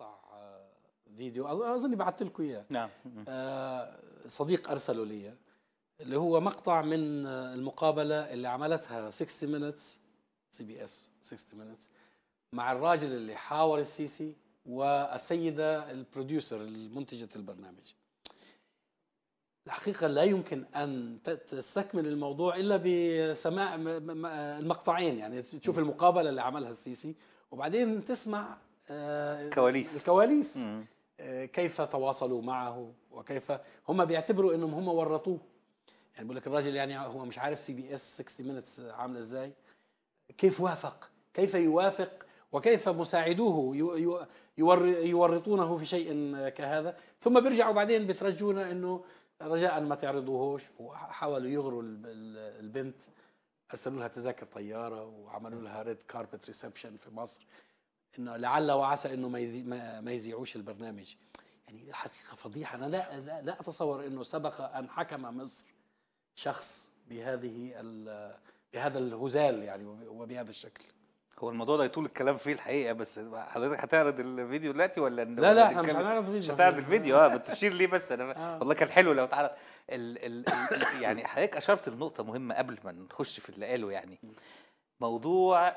مقطع آه، فيديو اظن بعثت لكم اياه نعم آه، صديق ارسله لي اللي هو مقطع من آه، المقابله اللي عملتها 60 مينتس سي بي اس 60 مينتس مع الراجل اللي حاور السيسي والسيده البروديوسر المنتجه البرنامج الحقيقه لا يمكن ان تستكمل الموضوع الا بسماع المقطعين يعني تشوف المقابله اللي عملها السيسي وبعدين تسمع آه، كواليس الكواليس آه، كيف تواصلوا معه وكيف هم بيعتبروا انهم هم ورطوه يعني بقول لك الراجل يعني هو مش عارف سي بي اس 60 مينتس عامله ازاي كيف وافق كيف يوافق وكيف مساعدوه يورطونه في شيء كهذا ثم بيرجعوا بعدين بترجونا انه رجاء ما تعرضوهوش وحاولوا يغروا البنت ارسلوا لها تذاكر طياره وعملوا لها ريد كاربت ريسبشن في مصر انه لعل وعسى انه ما, يزي ما يذيعوش البرنامج يعني حقيقه فضيحه انا لا لا, لا اتصور انه سبق ان حكم مصر شخص بهذه بهذا الهزال يعني وبهذا الشكل هو الموضوع ده يطول الكلام فيه الحقيقه بس حضرتك هتعرض الفيديو دلوقتي ولا لا لا احنا مش هنعرض الفيديو مش هتعرض الفيديو اه بتشير ليه بس انا آه. والله كان حلو لو اتعرض ال ال يعني حضرتك اشرت لنقطه مهمه قبل ما نخش في اللي قاله يعني موضوع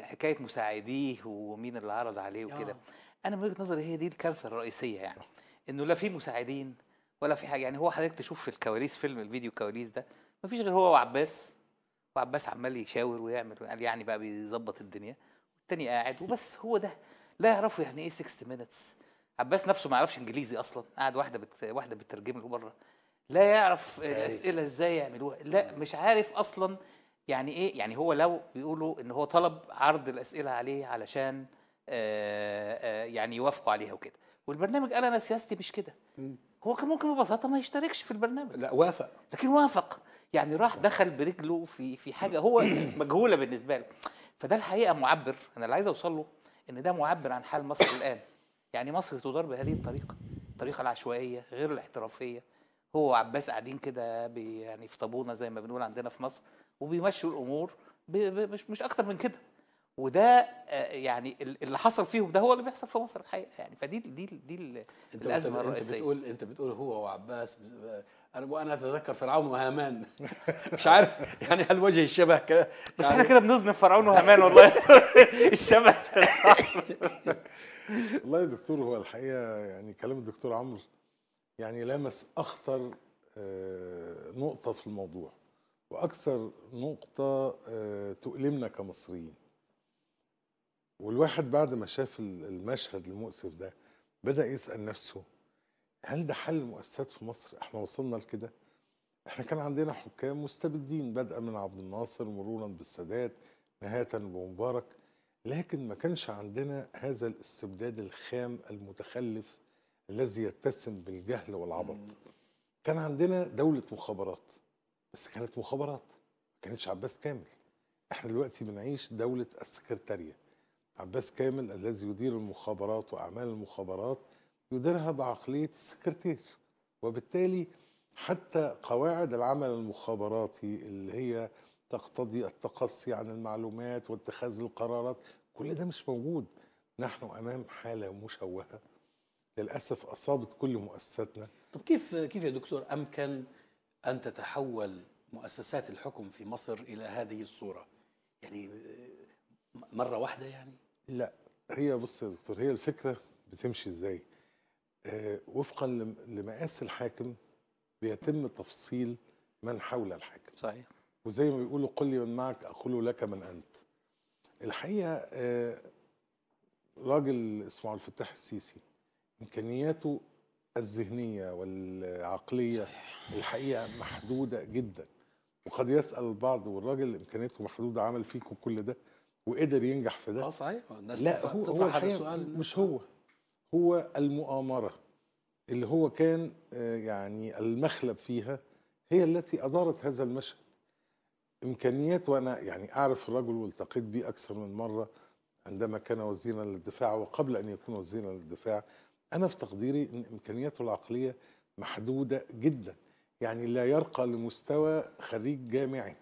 حكايه مساعديه ومين اللي عرض عليه وكده آه. انا من وجهه نظري هي دي الكارثه الرئيسيه يعني انه لا في مساعدين ولا في حاجه يعني هو حضرتك تشوف في الكواليس فيلم الفيديو كواليس ده مفيش غير هو وعباس وعباس عمال يشاور ويعمل يعني بقى بيظبط الدنيا والتاني قاعد وبس هو ده لا يعرفوا يعني ايه 60 مينتس عباس نفسه ما يعرفش انجليزي اصلا قاعد واحده بت... واحده بتترجم له بره لا يعرف إيه؟ اسئله ازاي يعملوها لا مش عارف اصلا يعني ايه يعني هو لو بيقولوا ان هو طلب عرض الاسئله عليه علشان آآ آه، آآ آه، يعني يوافقوا عليها وكده والبرنامج قال انا سياستي مش كده هو كان ممكن ببساطه ما يشتركش في البرنامج لا وافق لكن وافق يعني راح دخل برجله في في حاجه هو مجهوله بالنسبه له فده الحقيقه معبر انا اللي عايز اوصل له ان ده معبر عن حال مصر الان يعني مصر تدار بهذه الطريقه الطريقه العشوائيه غير الاحترافيه هو وعباس قاعدين كده يعني في طابونه زي ما بنقول عندنا في مصر وبيمشوا الامور مش مش اكتر من كده وده آه، يعني اللي حصل فيهم ده هو اللي بيحصل في مصر الحقيقه يعني فدي دي دي الازمه الرئيسيه انت بتقول انت بتقول هو وعباس انا وانا اتذكر فرعون وهامان مش عارف يعني هل وجه الشبه كده بس احنا يعني كده بنذنب فرعون وهامان والله الشبه والله يا دكتور هو الحقيقه يعني كلام الدكتور عمرو يعني لمس اخطر آه، نقطه في الموضوع واكثر نقطه آه، تؤلمنا كمصريين والواحد بعد ما شاف المشهد المؤسف ده بدا يسال نفسه هل ده حل المؤسسات في مصر احنا وصلنا لكده احنا كان عندنا حكام مستبدين بدءا من عبد الناصر مرورا بالسادات نهايه بمبارك لكن ما كانش عندنا هذا الاستبداد الخام المتخلف الذي يتسم بالجهل والعبط كان عندنا دولة مخابرات بس كانت مخابرات ما كانتش عباس كامل احنا دلوقتي بنعيش دولة السكرتارية عباس كامل الذي يدير المخابرات وأعمال المخابرات يديرها بعقلية السكرتير وبالتالي حتى قواعد العمل المخابراتي اللي هي تقتضي التقصي عن المعلومات واتخاذ القرارات كل ده مش موجود نحن أمام حالة مشوهة للاسف اصابت كل مؤسساتنا طب كيف كيف يا دكتور امكن ان تتحول مؤسسات الحكم في مصر الى هذه الصوره؟ يعني مره واحده يعني؟ لا هي بص يا دكتور هي الفكره بتمشي ازاي؟ آه وفقا لمقاس الحاكم بيتم تفصيل من حول الحاكم صحيح وزي ما بيقولوا قل لي من معك اقول لك من انت الحقيقه آه راجل اسمه عبد الفتاح السيسي امكانياته الذهنيه والعقليه صحيح. الحقيقه محدوده جدا وقد يسال البعض والراجل امكانياته محدوده عمل فيكم كل ده وقدر ينجح في ده اه صحيح الناس لا هو هو السؤال مش هو هو المؤامره اللي هو كان آه، يعني المخلب فيها هي التي ادارت هذا المشهد امكانيات وانا يعني اعرف الرجل والتقيت به اكثر من مره عندما كان وزيرا للدفاع وقبل ان يكون وزيرا للدفاع انا في تقديري ان امكانياته العقليه محدوده جدا يعني لا يرقى لمستوى خريج جامعي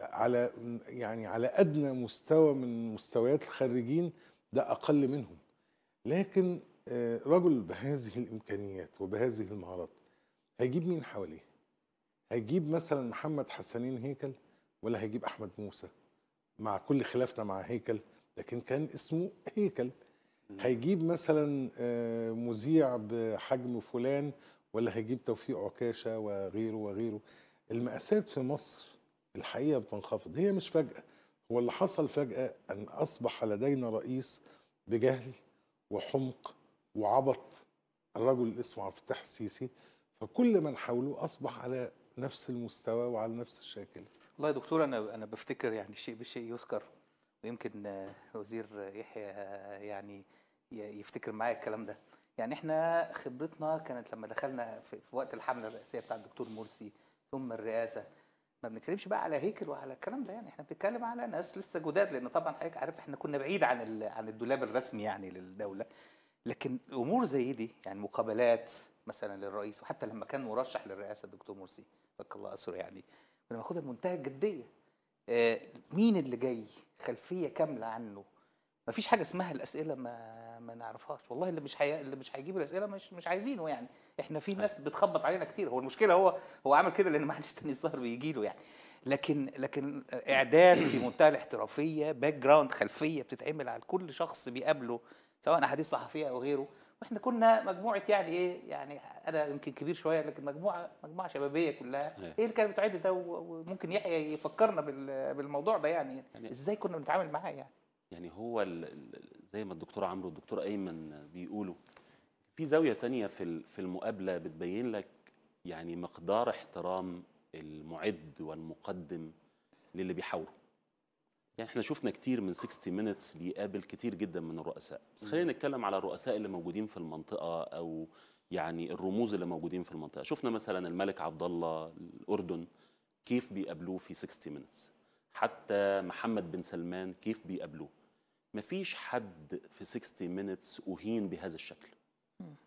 على يعني على ادنى مستوى من مستويات الخريجين ده اقل منهم لكن آه، رجل بهذه الامكانيات وبهذه المهارات هيجيب مين حواليه هيجيب مثلا محمد حسنين هيكل ولا هيجيب احمد موسى مع كل خلافنا مع هيكل لكن كان اسمه هيكل هيجيب مثلا آه، مذيع بحجم فلان ولا هيجيب توفيق عكاشه وغيره وغيره المقاسات في مصر الحقيقه بتنخفض هي مش فجاه هو اللي حصل فجاه ان اصبح لدينا رئيس بجهل وحمق وعبط الرجل اسمه عبد الفتاح السيسي فكل من حوله اصبح على نفس المستوى وعلى نفس الشاكله والله يا دكتور انا انا بفتكر يعني شيء بشيء يذكر ويمكن وزير يحيى يعني يفتكر معايا الكلام ده يعني احنا خبرتنا كانت لما دخلنا في, في وقت الحمله الرئاسيه بتاع الدكتور مرسي ثم الرئاسه ما بنتكلمش بقى على هيكل وعلى الكلام ده يعني احنا بنتكلم على ناس لسه جداد لان طبعا حضرتك عارف احنا كنا بعيد عن عن الدولاب الرسمي يعني للدوله لكن امور زي دي يعني مقابلات مثلا للرئيس وحتى لما كان مرشح للرئاسه الدكتور مرسي فك الله اسره يعني كنا بناخدها بمنتهى الجديه آه، مين اللي جاي خلفيه كامله عنه مفيش حاجه اسمها الاسئله ما ما نعرفهاش والله اللي مش حي... اللي مش هيجيب الاسئله مش مش عايزينه يعني احنا في ناس أيوة. بتخبط علينا كتير هو المشكله هو هو عمل كده لان ما حدش تاني الظهر بيجي له يعني لكن لكن اعداد في منتهى الاحترافيه باك جراوند خلفيه بتتعمل على كل شخص بيقابله سواء احاديث صحفيه او غيره واحنا كنا مجموعه يعني ايه يعني انا يمكن كبير شويه لكن مجموعه مجموعه شبابيه كلها صحيح. ايه اللي كان بتعد ده وممكن يحيى يفكرنا بالموضوع ده يعني, يعني ازاي كنا بنتعامل معاه يعني يعني هو زي ما الدكتور عمرو والدكتور ايمن بيقولوا في زاويه تانية في في المقابله بتبين لك يعني مقدار احترام المعد والمقدم للي بيحاوره يعني احنا شفنا كتير من 60 مينتس بيقابل كتير جدا من الرؤساء بس خلينا نتكلم على الرؤساء اللي موجودين في المنطقه او يعني الرموز اللي موجودين في المنطقه شفنا مثلا الملك عبد الله الاردن كيف بيقابلوه في 60 مينتس حتى محمد بن سلمان كيف بيقابلوه مفيش حد في 60 مينتس اهين بهذا الشكل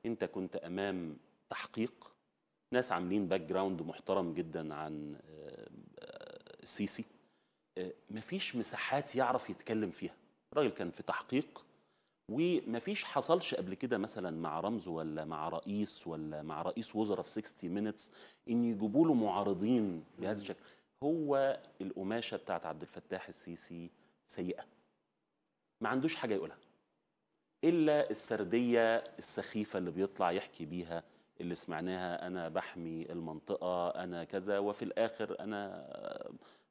انت كنت امام تحقيق ناس عاملين باك جراوند محترم جدا عن السيسي آه، آه، آه، مفيش مساحات يعرف يتكلم فيها الراجل كان في تحقيق ومفيش حصلش قبل كده مثلا مع رمز ولا مع رئيس ولا مع رئيس وزراء في 60 مينتس ان يجيبوا له معارضين بهذا الشكل هو القماشه بتاعت عبد الفتاح السيسي سيئه ما عندوش حاجه يقولها الا السرديه السخيفه اللي بيطلع يحكي بيها اللي سمعناها انا بحمي المنطقه انا كذا وفي الاخر انا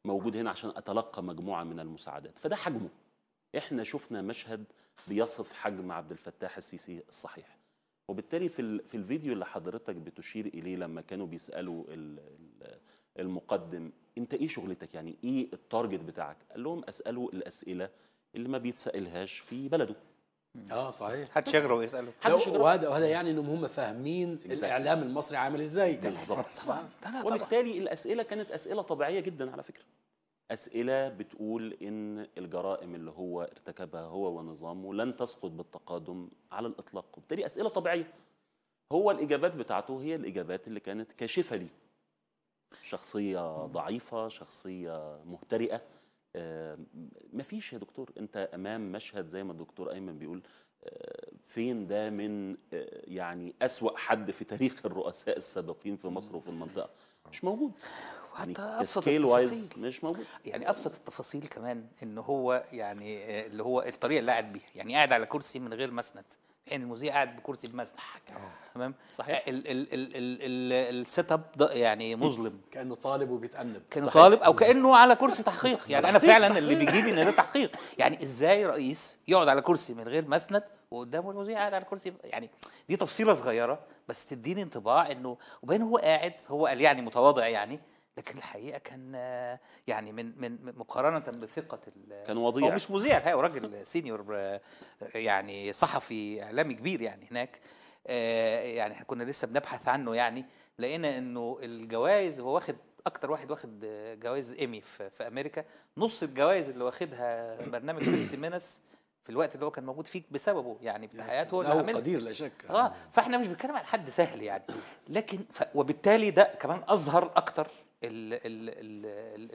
موجود هنا عشان اتلقى مجموعه من المساعدات فده حجمه احنا شفنا مشهد بيصف حجم عبد الفتاح السيسي الصحيح وبالتالي في في الفيديو اللي حضرتك بتشير اليه لما كانوا بيسالوا المقدم انت ايه شغلتك يعني ايه التارجت بتاعك قال لهم اساله الاسئله اللي ما بيتسالهاش في بلده اه صحيح حد شغله ويساله وهذا وهذا يعني انهم هم فاهمين الاعلام المصري عامل ازاي بالظبط وبالتالي الاسئله كانت اسئله طبيعيه جدا على فكره اسئله بتقول ان الجرائم اللي هو ارتكبها هو ونظامه لن تسقط بالتقادم على الاطلاق وبالتالي اسئله طبيعيه هو الاجابات بتاعته هي الاجابات اللي كانت كاشفه لي شخصيه ضعيفه شخصيه مهترئه آه، مفيش يا دكتور انت امام مشهد زي ما الدكتور ايمن بيقول آه، فين ده من آه، يعني أسوأ حد في تاريخ الرؤساء السابقين في مصر وفي المنطقه مش موجود وحتى يعني ابسط التفاصيل مش موجود يعني ابسط التفاصيل كمان ان هو يعني اللي هو الطريقه اللي قاعد بيها يعني قاعد على كرسي من غير مسند يعني المذيع قاعد بكرسي بمسرح تمام صحيح السيت اب يعني مظلم كانه طالب وبيتانب كانه صحيح. طالب او كانه على كرسي تحقيق يعني انا فعلا اللي بيجيبني ان ده تحقيق يعني ازاي رئيس يقعد على كرسي من غير مسند وقدامه المذيع قاعد على كرسي يعني دي تفصيله صغيره بس تديني انطباع انه وبين هو قاعد هو قال يعني متواضع يعني لكن الحقيقه كان يعني من من مقارنه بثقه كان وضيع هو مش مذيع الحقيقه راجل سينيور يعني صحفي اعلامي كبير يعني هناك آه، يعني احنا كنا لسه بنبحث عنه يعني لقينا انه الجوائز هو واخد اكتر واحد واخد جوائز ايمي في, امريكا نص الجوائز اللي واخدها برنامج 60 مينس في الوقت اللي هو كان موجود فيك بسببه يعني في حياته هو اللي عملها قدير لا شك اه فاحنا مش بنتكلم على حد سهل يعني لكن ف... وبالتالي ده كمان اظهر اكتر ال ال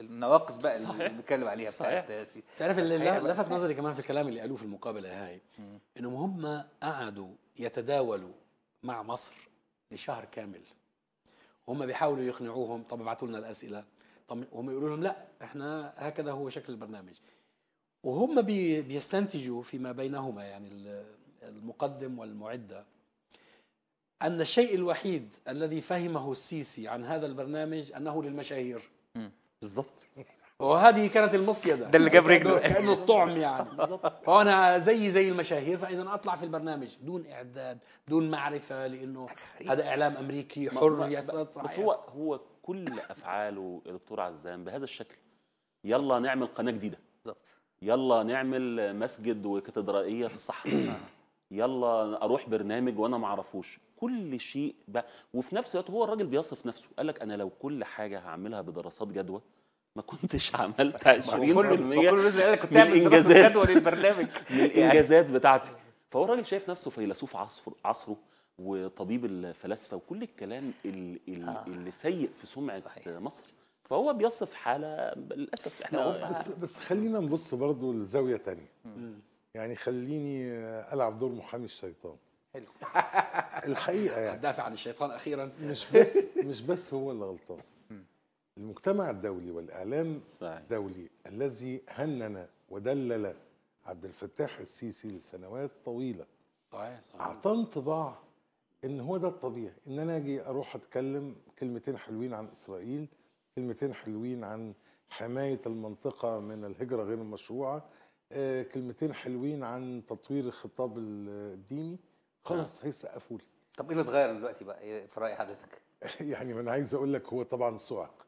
ال النواقص بقى صحيح. اللي بنتكلم عليها بتاعت ياسين تعرف اللي لفت نظري كمان في الكلام اللي قالوه في المقابله هاي انهم هم قعدوا يتداولوا مع مصر لشهر كامل هم بيحاولوا يقنعوهم طب ابعتوا لنا الاسئله طب هم يقولوا لهم لا احنا هكذا هو شكل البرنامج وهم بيستنتجوا فيما بينهما يعني المقدم والمعده أن الشيء الوحيد الذي فهمه السيسي عن هذا البرنامج أنه للمشاهير بالضبط وهذه كانت المصيدة ده اللي جاب رجله كأنه الطعم يعني فأنا زي زي المشاهير فإذا أطلع في البرنامج دون إعداد دون معرفة لأنه هذا إعلام أمريكي حر يسطع بس هو هو كل أفعاله يا دكتور عزام بهذا الشكل يلا نعمل قناة جديدة بالظبط يلا نعمل مسجد وكاتدرائية في الصحراء يلا أروح برنامج وأنا ما اعرفوش كل شيء بقى. وفي نفس الوقت هو الراجل بيصف نفسه قال لك انا لو كل حاجه هعملها بدراسات جدوى ما كنتش عملت 20% كله كنت من انجازات جدوى للبرنامج من الانجازات بتاعتي فهو الراجل شايف نفسه فيلسوف عصر عصره وطبيب الفلاسفه وكل الكلام اللي, آه. اللي سيء في سمعه صحيح. مصر فهو بيصف حاله للاسف احنا بس بس خلينا نبص برضه لزاويه تانية يعني خليني العب دور محامي الشيطان حلو الحقيقه يعني هتدافع عن الشيطان اخيرا مش بس مش بس هو اللي غلطان المجتمع الدولي والاعلام صحيح. الدولي الذي هنن ودلل عبد الفتاح السيسي لسنوات طويله صحيح صحيح اعطاه انطباع ان هو ده الطبيعي ان انا اجي اروح اتكلم كلمتين حلوين عن اسرائيل كلمتين حلوين عن حمايه المنطقه من الهجره غير المشروعه آه، كلمتين حلوين عن تطوير الخطاب الديني خلاص نعم. هيسقفوا لي طب ايه اللي اتغير دلوقتي بقى إيه في راي حضرتك؟ يعني ما انا عايز اقول لك هو طبعا صعق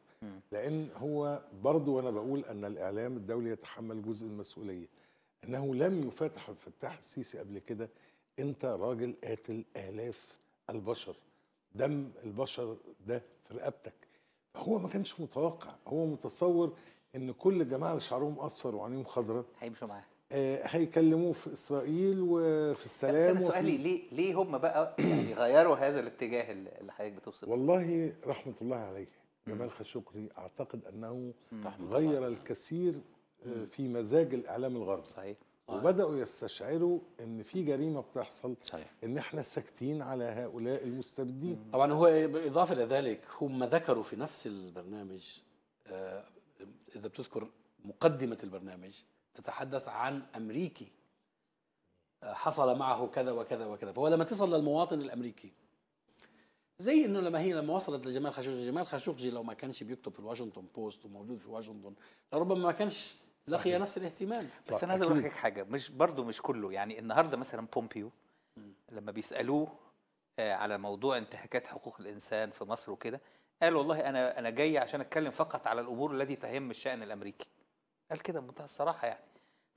لان هو برضه وانا بقول ان الاعلام الدولي يتحمل جزء المسؤوليه انه لم يفتح الفتاح السيسي قبل كده انت راجل قاتل الاف البشر دم البشر ده في رقبتك هو ما كانش متوقع هو متصور ان كل الجماعه اللي شعرهم اصفر وعينيهم خضراء هيمشوا معاه آه، هيكلموه في اسرائيل وفي السلام بس سؤالي ليه ليه هم بقى يعني غيروا هذا الاتجاه اللي حضرتك بتوصفه؟ والله رحمه الله عليه جمال خاشقري اعتقد انه غير الكثير آه، في مزاج الاعلام الغربي صحيح وبداوا يستشعروا ان في جريمه بتحصل صحيح. ان احنا ساكتين على هؤلاء المستبدين طبعا هو بالاضافه الى ذلك هم ذكروا في نفس البرنامج آه، اذا بتذكر مقدمه البرنامج تتحدث عن أمريكي آه، حصل معه كذا وكذا وكذا فهو لما تصل للمواطن الأمريكي زي انه لما هي لما وصلت لجمال خاشقجي جمال خاشقجي لو ما كانش بيكتب في الواشنطن بوست وموجود في واشنطن لربما ما كانش لقي نفس الاهتمام بس انا عايز اقول لك حاجه مش برضه مش كله يعني النهارده مثلا بومبيو لما بيسالوه آه، على موضوع انتهاكات حقوق الانسان في مصر وكده قال والله انا انا جاي عشان اتكلم فقط على الامور التي تهم الشان الامريكي قال كده بمنتهى الصراحه يعني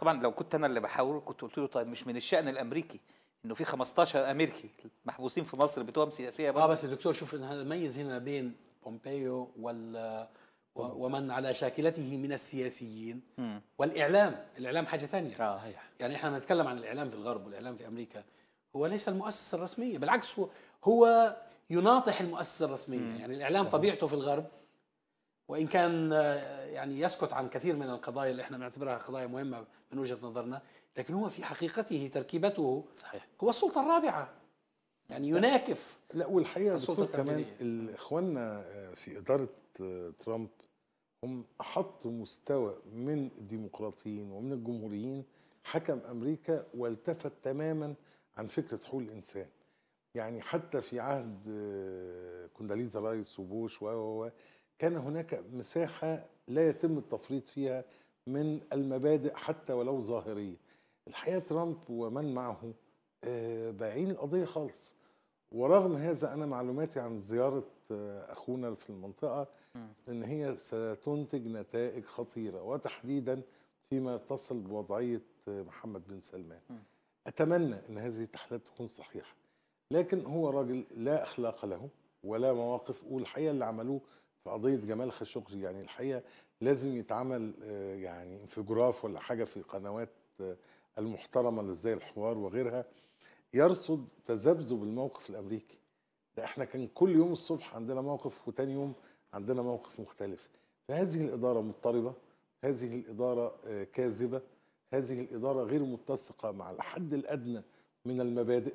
طبعا لو كنت انا اللي بحاول كنت قلت له طيب مش من الشان الامريكي انه في 15 امريكي محبوسين في مصر بتهم سياسيه آه، برضه. اه بس الدكتور شوف نميز هنا بين بومبيو وال ومن على شاكلته من السياسيين والاعلام الاعلام حاجه ثانيه آه. صحيح يعني احنا نتكلم عن الاعلام في الغرب والاعلام في امريكا هو ليس المؤسسه الرسميه بالعكس هو هو يناطح المؤسسه الرسميه يعني الاعلام صحيح. طبيعته في الغرب وان كان آه، يعني يسكت عن كثير من القضايا اللي احنا بنعتبرها قضايا مهمه من وجهه نظرنا لكن هو في حقيقته تركيبته صحيح هو السلطه الرابعه يعني يناكف لا والحقيقه السلطه كمان اخواننا آه، في اداره آه، ترامب هم حطوا مستوى من الديمقراطيين ومن الجمهوريين حكم امريكا والتفت تماما عن فكره حقوق الانسان يعني حتى في عهد كونداليزا رايس وبوش و كان هناك مساحة لا يتم التفريط فيها من المبادئ حتى ولو ظاهرية الحقيقة ترامب ومن معه آه، بايعين القضية خالص ورغم هذا أنا معلوماتي عن زيارة آه، أخونا في المنطقة أن هي ستنتج نتائج خطيرة وتحديدا فيما يتصل بوضعية آه، محمد بن سلمان أتمنى أن هذه التحليلات تكون صحيحة لكن هو راجل لا أخلاق له ولا مواقف والحقيقة اللي عملوه في قضيه جمال خاشقجي يعني الحقيقه لازم يتعمل آه، يعني انفجراف ولا حاجه في القنوات آه، المحترمه زي الحوار وغيرها يرصد تذبذب الموقف الامريكي ده احنا كان كل يوم الصبح عندنا موقف وتاني يوم عندنا موقف مختلف فهذه الاداره مضطربه هذه الاداره آه، كاذبه هذه الاداره غير متسقه مع الحد الادنى من المبادئ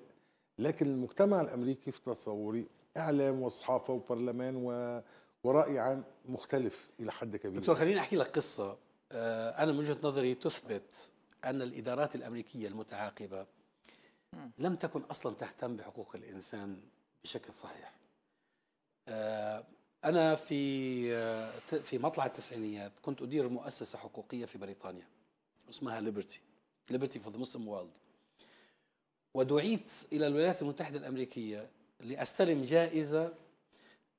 لكن المجتمع الامريكي في تصوري اعلام وصحافه وبرلمان و ورأي عام مختلف إلى حد كبير دكتور خليني أحكي لك قصة آه، أنا من وجهة نظري تثبت أن الإدارات الأمريكية المتعاقبة لم تكن أصلا تهتم بحقوق الإنسان بشكل صحيح آه، أنا في آه، في مطلع التسعينيات كنت أدير مؤسسة حقوقية في بريطانيا اسمها ليبرتي ليبرتي فور ذا مسلم وورلد ودعيت إلى الولايات المتحدة الأمريكية لأستلم جائزة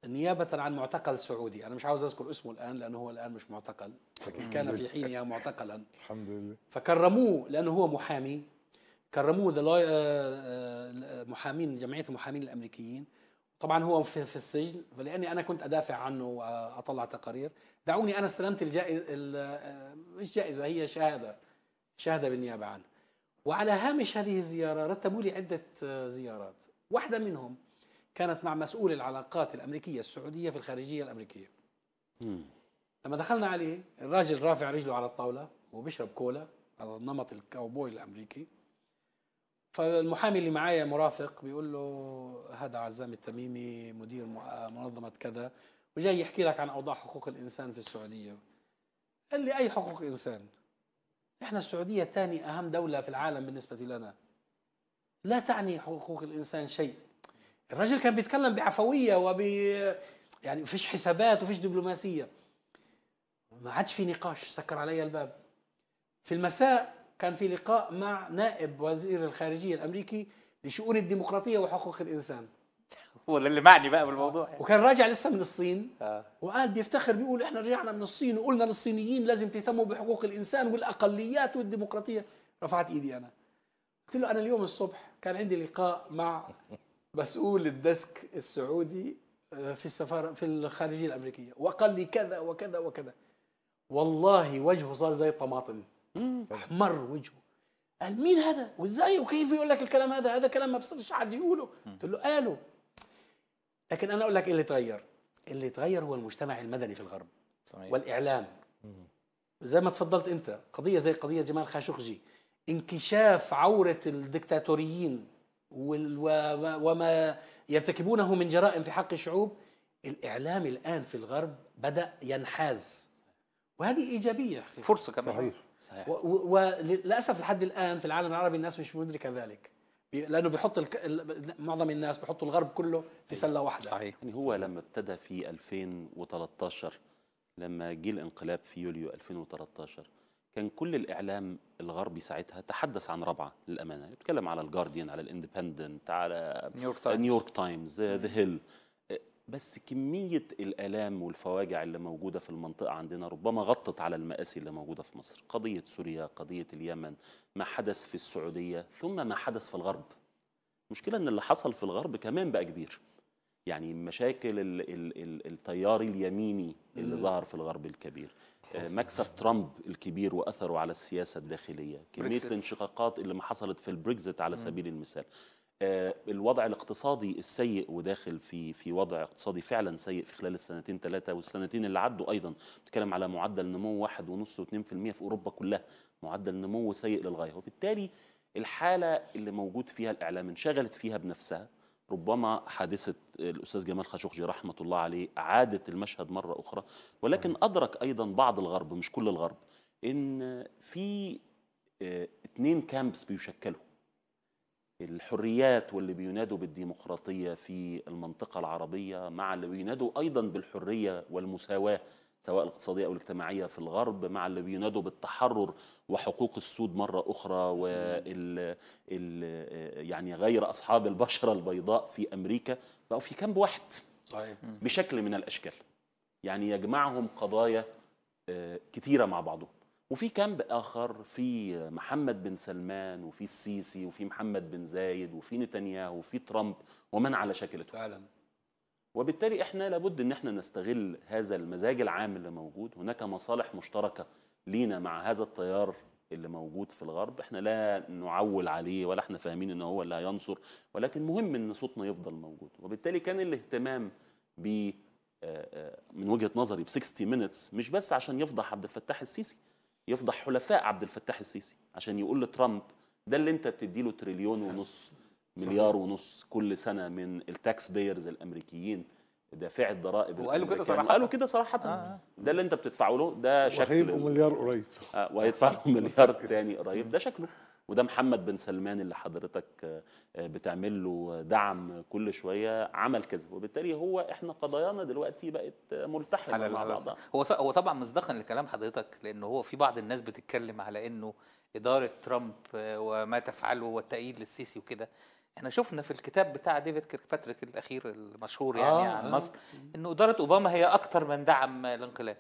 نيابة عن معتقل سعودي أنا مش عاوز أذكر اسمه الآن لأنه هو الآن مش معتقل لكن كان في حينها معتقلا الحمد لله فكرموه لأنه هو محامي كرموه محامين جمعية المحامين الأمريكيين طبعا هو في السجن فلاني انا كنت ادافع عنه واطلع تقارير دعوني انا استلمت الجائزه مش جائزه هي شهاده شهاده بالنيابه عنه وعلى هامش هذه الزياره رتبوا لي عده زيارات واحده منهم كانت مع مسؤول العلاقات الامريكيه السعوديه في الخارجيه الامريكيه مم. لما دخلنا عليه الراجل رافع رجله على الطاوله وبيشرب كولا على نمط الكاوبوي الامريكي فالمحامي اللي معايا مرافق بيقول له هذا عزام التميمي مدير منظمه كذا وجاي يحكي لك عن اوضاع حقوق الانسان في السعوديه قال لي اي حقوق انسان احنا السعوديه ثاني اهم دوله في العالم بالنسبه لنا لا تعني حقوق الانسان شيء الراجل كان بيتكلم بعفويه وب يعني فيش حسابات وفيش دبلوماسيه ما عادش في نقاش سكر علي الباب في المساء كان في لقاء مع نائب وزير الخارجيه الامريكي لشؤون الديمقراطيه وحقوق الانسان هو اللي معني بقى بالموضوع يعني. وكان راجع لسه من الصين آه. وقال بيفتخر بيقول احنا رجعنا من الصين وقلنا للصينيين لازم تهتموا بحقوق الانسان والاقليات والديمقراطيه رفعت ايدي انا قلت له انا اليوم الصبح كان عندي لقاء مع مسؤول الديسك السعودي آه، في السفاره في الخارجيه الامريكيه وقال لي كذا وكذا وكذا والله وجهه صار زي الطماطم احمر وجهه قال مين هذا وازاي وكيف يقول لك الكلام هذا هذا كلام ما بصيرش حد يقوله قلت له قاله لكن انا اقول لك ايه اللي تغير اللي تغير هو المجتمع المدني في الغرب صحيح. والاعلام زي ما تفضلت انت قضيه زي قضيه جمال خاشقجي انكشاف عوره الدكتاتوريين وما يرتكبونه من جرائم في حق الشعوب الإعلام الآن في الغرب بدأ ينحاز وهذه إيجابية حقيقة. فرصة كمان صحيح, صحيح. وللأسف لحد الآن في العالم العربي الناس مش مدركة ذلك لانه بيحط الك... معظم الناس بيحطوا الغرب كله في إيه. سله واحده صحيح يعني هو لما ابتدى في 2013 لما جه الانقلاب في يوليو 2013 كان كل الاعلام الغربي ساعتها تحدث عن رابعه للامانه يتكلم على الجارديان على الاندبندنت على نيويورك تايمز نيويورك تايمز ذا هيل بس كميه الالام والفواجع اللي موجوده في المنطقه عندنا ربما غطت على المآسي اللي موجوده في مصر قضيه سوريا قضيه اليمن ما حدث في السعوديه ثم ما حدث في الغرب المشكله ان اللي حصل في الغرب كمان بقى كبير يعني مشاكل التيار اليميني اللي ظهر في الغرب الكبير آه، مكسب ترامب الكبير واثره على السياسه الداخليه كميه الانشقاقات اللي ما حصلت في البريكزت على سبيل المثال آه، الوضع الاقتصادي السيء وداخل في في وضع اقتصادي فعلا سيء في خلال السنتين ثلاثه والسنتين اللي عدوا ايضا بتكلم على معدل نمو 1.5 و2% في اوروبا كلها معدل نمو سيء للغايه وبالتالي الحاله اللي موجود فيها الاعلام انشغلت فيها بنفسها ربما حادثة الأستاذ جمال خاشقجي رحمة الله عليه أعادت المشهد مرة أخرى ولكن أدرك أيضا بعض الغرب مش كل الغرب إن في اثنين آه، كامبس بيشكلوا الحريات واللي بينادوا بالديمقراطية في المنطقة العربية مع اللي بينادوا أيضا بالحرية والمساواة سواء الاقتصادية أو الاجتماعية في الغرب مع اللي بينادوا بالتحرر وحقوق السود مرة أخرى وال ال يعني غير أصحاب البشرة البيضاء في أمريكا بقوا في كامب واحد صحيح بشكل من الأشكال يعني يجمعهم قضايا آه، كتيرة مع بعضهم وفي كامب آخر في محمد بن سلمان وفي السيسي وفي محمد بن زايد وفي نتنياهو وفي ترامب ومن على شكلته فعلا وبالتالي احنا لابد ان احنا نستغل هذا المزاج العام اللي موجود هناك مصالح مشتركه لينا مع هذا التيار اللي موجود في الغرب احنا لا نعول عليه ولا احنا فاهمين ان هو اللي هينصر ولكن مهم ان صوتنا يفضل موجود وبالتالي كان الاهتمام ب آه، آه، من وجهه نظري ب 60 مينتس مش بس عشان يفضح عبد الفتاح السيسي يفضح حلفاء عبد الفتاح السيسي عشان يقول لترامب ده اللي انت بتدي له تريليون ونص مليار صحيح. ونص كل سنه من التاكس بيرز الامريكيين دافع الضرائب وقالوا كده صراحه قالوا كده صراحه آه. ده اللي انت بتدفعه له ده شكله وهيبقوا مليار قريب آه وهيدفع له مليار تاني قريب ده شكله وده محمد بن سلمان اللي حضرتك آه، بتعمل له دعم كل شويه عمل كذا وبالتالي هو احنا قضايانا دلوقتي بقت ملتحمه مع بعضها هو هو طبعا مصدقا لكلام حضرتك لان هو في بعض الناس بتتكلم على انه اداره ترامب آه، وما تفعله والتأييد للسيسي وكده احنا شفنا في الكتاب بتاع ديفيد كيرك باتريك الاخير المشهور يعني آه عن آه مصر ان اداره اوباما هي اكثر من دعم الانقلاب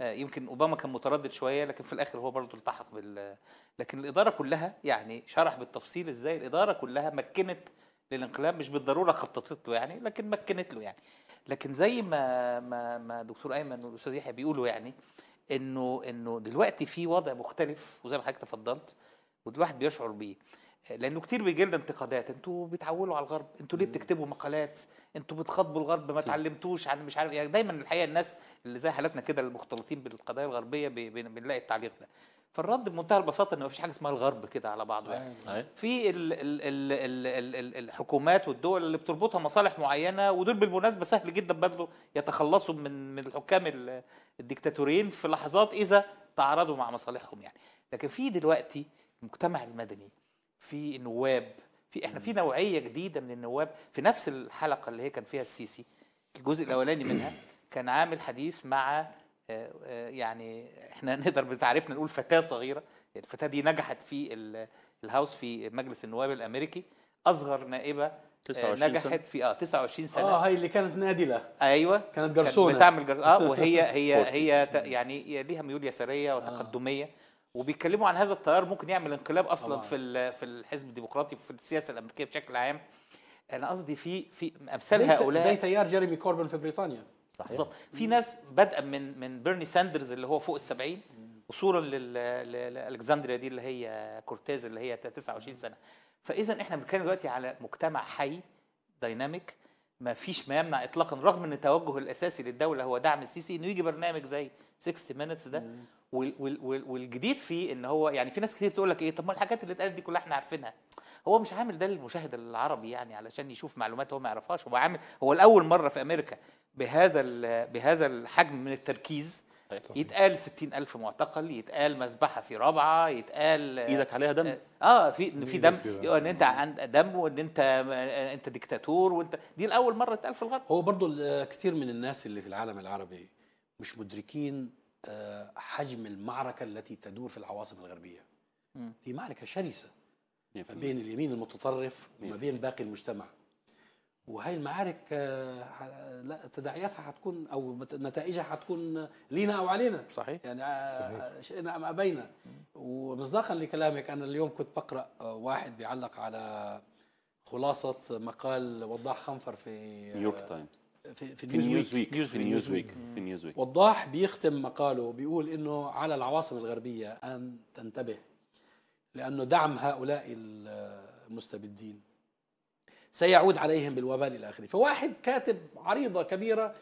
آه. آه يمكن اوباما كان متردد شويه لكن في الاخر هو برضه التحق بال لكن الاداره كلها يعني شرح بالتفصيل ازاي الاداره كلها مكنت للانقلاب مش بالضروره خططت له يعني لكن مكنت له يعني لكن زي ما ما ما دكتور ايمن والاستاذ يحيى بيقولوا يعني انه انه دلوقتي في وضع مختلف وزي ما حضرتك تفضلت والواحد بيشعر بيه لانه كتير بيجي لنا انتقادات انتوا بتعولوا على الغرب انتوا ليه بتكتبوا مقالات انتوا بتخاطبوا الغرب ما اتعلمتوش عن مش عارف إيه. يعني دايما الحقيقه الناس اللي زي حالتنا كده المختلطين بالقضايا الغربيه بنلاقي التعليق ده فالرد بمنتهى البساطه ان مفيش حاجه اسمها الغرب كده على بعضه يعني في الـ الـ الـ الـ الـ الحكومات والدول اللي بتربطها مصالح معينه ودول بالمناسبه سهل جدا بدلوا يتخلصوا من من الحكام الديكتاتوريين في لحظات اذا تعارضوا مع مصالحهم يعني لكن في دلوقتي المجتمع المدني في نواب في احنا في نوعيه جديده من النواب في نفس الحلقه اللي هي كان فيها السيسي الجزء الاولاني منها كان عامل حديث مع آه، آه، يعني احنا نقدر بتعريفنا نقول فتاه صغيره الفتاه دي نجحت في الهاوس في مجلس النواب الامريكي اصغر نائبه 29 آه، نجحت سنة. في اه 29 سنه اه هي اللي كانت نادله ايوه كانت جرسونه كانت بتعمل جر... اه وهي هي هي يعني ليها ميول يساريه وتقدميه آه. وبيتكلموا عن هذا التيار ممكن يعمل انقلاب اصلا طبعا. في في الحزب الديمقراطي وفي السياسه الامريكيه بشكل عام انا قصدي في في امثال زي هؤلاء زي تيار جيريمي كوربن في بريطانيا بالظبط في ناس بدءا من من بيرني ساندرز اللي هو فوق ال 70 وصولا لالكسندريا دي اللي هي كورتيز اللي هي 29 سنه فاذا احنا بنتكلم دلوقتي على مجتمع حي دايناميك ما فيش ما يمنع اطلاقا رغم ان التوجه الاساسي للدوله هو دعم السيسي انه يجي برنامج زي 60 مينتس ده مم. والجديد فيه ان هو يعني في ناس كتير تقول لك ايه طب ما الحاجات اللي اتقالت دي كلها احنا عارفينها هو مش عامل ده للمشاهد العربي يعني علشان يشوف معلومات هو ما يعرفهاش هو عامل هو لاول مره في امريكا بهذا بهذا الحجم من التركيز أيوة. يتقال ستين ألف معتقل يتقال مذبحة في رابعة يتقال إيدك عليها دم آه, آه، في في دم إن أنت عند دم وإن أنت أنت ديكتاتور وأنت دي الأول مرة تقال في الغرب هو برضو كتير من الناس اللي في العالم العربي مش مدركين حجم المعركة التي تدور في العواصم الغربية في معركة شرسة ما بين اليمين المتطرف وما بين باقي المجتمع وهي المعارك لا تداعياتها حتكون او نتائجها حتكون لينا او علينا صحيح يعني آه، صحيح. آه، شئنا ام ابينا ومصداقا لكلامك انا اليوم كنت بقرا آه، واحد بيعلق على خلاصه مقال وضاح خنفر في نيويورك تايمز في, في النيوز ويك في نيوزويك في نيوزويك وضاح بيختم مقاله بيقول انه على العواصم الغربيه ان تنتبه لانه دعم هؤلاء المستبدين سيعود عليهم بالوبال الى اخره فواحد كاتب عريضه كبيره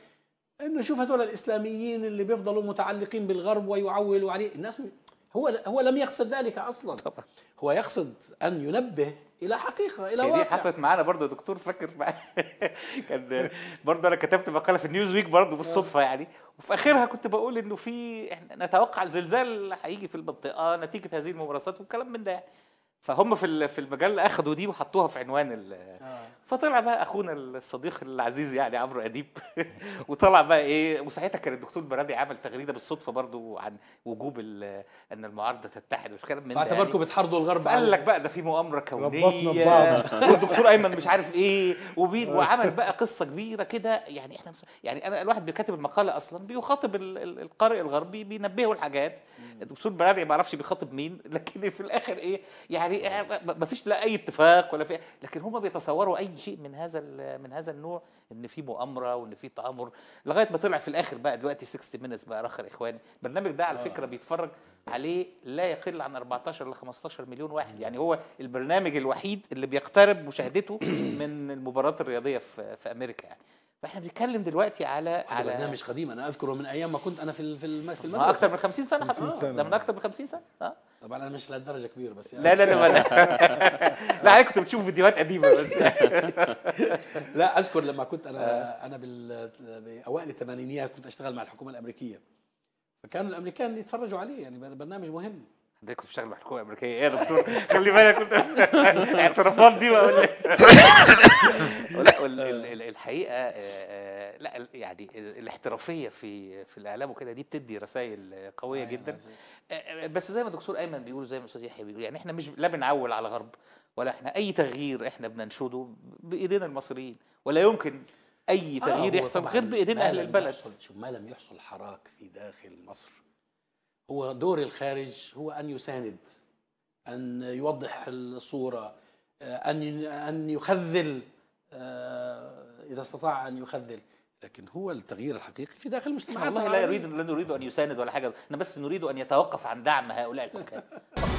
انه شوف هذول الاسلاميين اللي بيفضلوا متعلقين بالغرب ويعولوا عليه الناس هو هو لم يقصد ذلك اصلا طبعا. هو يقصد ان ينبه الى حقيقه الى واقع دي حصلت معانا برضه دكتور فاكر كان برضه انا كتبت مقاله في النيوز ويك برضه بالصدفه يعني وفي اخرها كنت بقول انه في احنا نتوقع زلزال هيجي في المنطقه نتيجه هذه الممارسات والكلام من ده يعني فهم في في المجله اخذوا دي وحطوها في عنوان ال آه. فطلع بقى اخونا الصديق العزيز يعني عمرو اديب وطلع بقى ايه وساعتها كان الدكتور برادي عمل تغريده بالصدفه برضو عن وجوب ان المعارضه تتحد مش كلام من يعني. فاعتبركم بتحاربوا الغرب قال لك بقى ده في مؤامره كونيه والدكتور ايمن مش عارف ايه وعمل بقى قصه كبيره كده يعني احنا يعني انا الواحد بيكتب المقاله اصلا بيخاطب القارئ الغربي بينبهه الحاجات الدكتور برادي ما اعرفش بيخاطب مين لكن في الاخر ايه يعني إيه، ما فيش لا اي اتفاق ولا في لكن هم بيتصوروا اي شيء من هذا من هذا النوع ان في مؤامره وان في تامر لغايه ما طلع في الاخر بقى دلوقتي 60 مينتس بقى اخر اخواني البرنامج ده على آه. فكره بيتفرج عليه لا يقل عن 14 ل 15 مليون واحد يعني هو البرنامج الوحيد اللي بيقترب مشاهدته من المباريات الرياضيه في, في امريكا يعني فاحنا بنتكلم دلوقتي على على برنامج قديم انا اذكره من ايام ما كنت انا في في المدرسه اكثر من 50 سنه حضرتك آه. ده من اكثر من 50 سنه اه طبعا انا مش لدرجه كبير بس يعني لا لا لا لا, لا كنت بتشوف فيديوهات قديمه بس لا اذكر لما كنت انا آه. انا باوائل الثمانينيات كنت اشتغل مع الحكومه الامريكيه فكانوا الامريكان يتفرجوا عليه يعني برنامج مهم ده كنت بشتغل مع الحكومه الامريكيه ايه يا دكتور خلي بالك كنت الاعترافات يعني دي ولا آه، آه، لا الحقيقه لا يعني الاحترافيه في في الاعلام وكده دي بتدي رسائل قويه جدا آه، بس زي ما الدكتور ايمن بيقول زي ما الاستاذ يحيى بيقول يعني احنا مش لا بنعول على الغرب ولا احنا اي تغيير احنا بننشده بايدينا المصريين ولا يمكن اي تغيير آه يحصل غير بايدين اهل البلد شوف ما لم يحصل حراك في داخل مصر هو دور الخارج هو أن يساند أن يوضح الصورة آه، أن أن يخذل آه، إذا استطاع أن يخذل لكن هو التغيير الحقيقي في داخل المجتمع لا يريد لا نريد أن يساند ولا حاجة أنا بس نريد أن يتوقف عن دعم هؤلاء الحكام